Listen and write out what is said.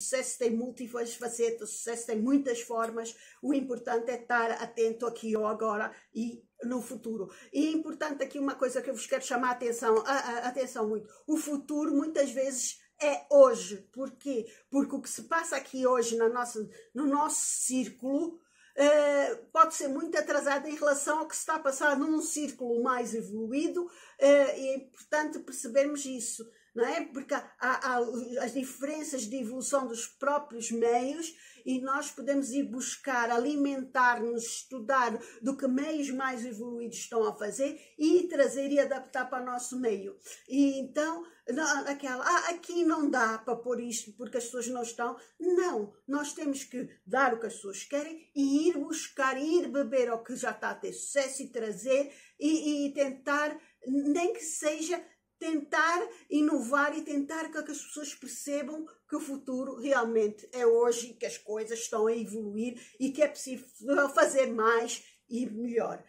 O sucesso tem múltiplas facetas, o sucesso tem muitas formas. O importante é estar atento aqui ou agora e no futuro. E é importante aqui uma coisa que eu vos quero chamar a atenção, a, a, atenção muito. O futuro muitas vezes é hoje. quê? Porque o que se passa aqui hoje na nossa, no nosso círculo eh, pode ser muito atrasado em relação ao que se está a passar num círculo mais evoluído eh, e é importante percebermos isso não é? Porque há, há, as diferenças de evolução dos próprios meios e nós podemos ir buscar, alimentar-nos, estudar do que meios mais evoluídos estão a fazer e trazer e adaptar para o nosso meio. E então, aquela, ah, aqui não dá para pôr isto porque as pessoas não estão. Não, nós temos que dar o que as pessoas querem e ir buscar, ir beber o que já está a ter sucesso e trazer e, e tentar, nem que seja tentar inovar e tentar que as pessoas percebam que o futuro realmente é hoje e que as coisas estão a evoluir e que é possível fazer mais e melhor.